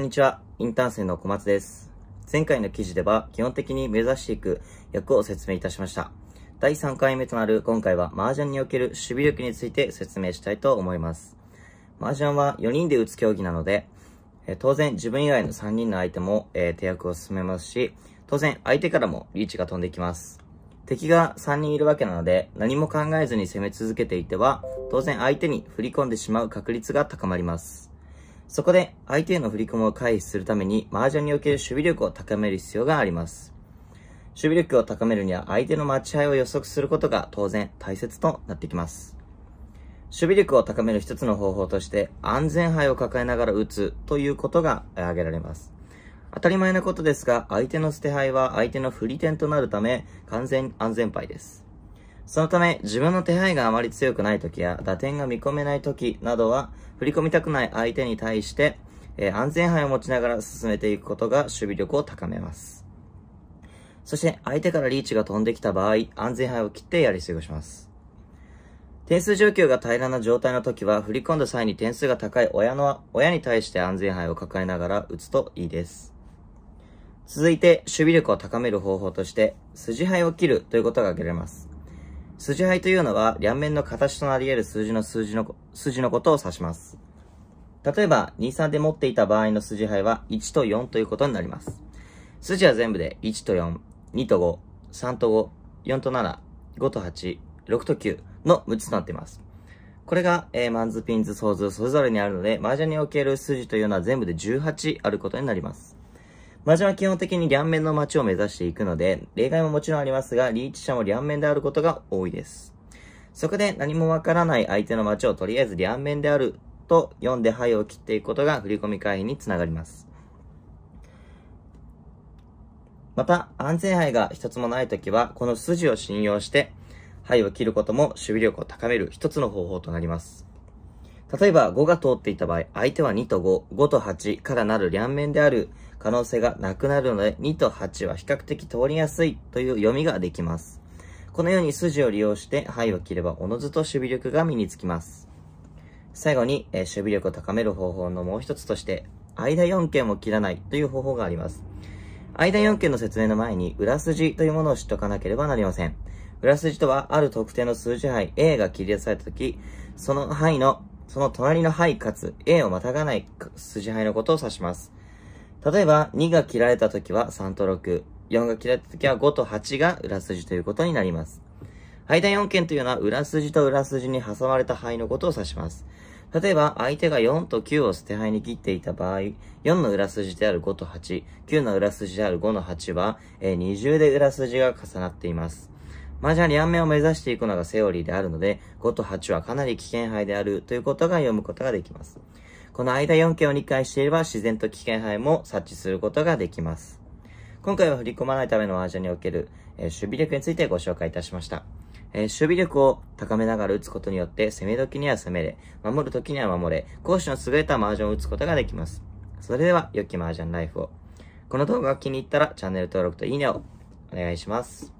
んにちは。インターン生の小松です。前回の記事では基本的に目指していく役を説明いたしました。第3回目となる今回は麻雀における守備力について説明したいと思います。麻雀は4人で打つ競技なので、え当然自分以外の3人の相手も、え手役を進めますし、当然相手からもリーチが飛んできます。敵が3人いるわけなので何も考えずに攻め続けていては、当然相手に振り込んでしまう確率が高まります。そこで、相手への振り込みを回避するために、麻雀における守備力を高める必要があります。守備力を高めるには、相手の待ち合いを予測することが当然大切となってきます。守備力を高める一つの方法として、安全牌を抱えながら打つということが挙げられます。当たり前のことですが、相手の捨て牌は相手の振り点となるため、完全安全牌です。そのため、自分の手配があまり強くない時や、打点が見込めない時などは、振り込みたくない相手に対して、えー、安全範囲を持ちながら進めていくことが守備力を高めます。そして、相手からリーチが飛んできた場合、安全範囲を切ってやり過ごします。点数状況が平らな状態の時は、振り込んだ際に点数が高い親の、親に対して安全範囲を抱えながら打つといいです。続いて、守備力を高める方法として、筋牌を切るということが挙げられます。筋配というのは、両面の形となり得る数字の数字の、数字のことを指します。例えば、23で持っていた場合の筋配は1と4ということになります。数字は全部で1と4、2と5、3と5、4と7、5と8、6と9の6つとなっています。これが、えー、マンズ、ピンズ、ソーズ、それぞれにあるので、麻雀における数字というのは全部で18あることになります。町は基本的に両面の街を目指していくので、例外ももちろんありますが、リーチ者も両面であることが多いです。そこで何もわからない相手の街をとりあえず両面であると読んで灰を切っていくことが振込回避につながります。また、安全牌が一つもないときは、この筋を信用して、牌を切ることも守備力を高める一つの方法となります。例えば、5が通っていた場合、相手は2と5、5と8からなる両面である可能性がなくなるので、2と8は比較的通りやすいという読みができます。このように筋を利用して範囲を切れば、おのずと守備力が身につきます。最後に、え守備力を高める方法のもう一つとして、間4件を切らないという方法があります。間4件の説明の前に、裏筋というものを知っとかなければなりません。裏筋とは、ある特定の数字範囲 A が切り出されたとき、その範囲の、その隣の範囲かつ A をまたがない筋範囲のことを指します。例えば、2が切られた時は3と6、4が切られた時は5と8が裏筋ということになります。間4件というのは裏筋と裏筋に挟まれた牌のことを指します。例えば、相手が4と9を捨て牌に切っていた場合、4の裏筋である5と8、9の裏筋である5の8は、えー、二重で裏筋が重なっています。麻雀2面を目指していくのがセオリーであるので、5と8はかなり危険牌であるということが読むことができます。この間4件を理解していれば自然と危険範囲も察知することができます。今回は振り込まないためのマージャンにおける、えー、守備力についてご紹介いたしました。えー、守備力を高めながら打つことによって攻め時には攻めれ、守る時には守れ、攻守の優れたマージョンを打つことができます。それでは、良きマージャンライフを。この動画が気に入ったらチャンネル登録といいねをお願いします。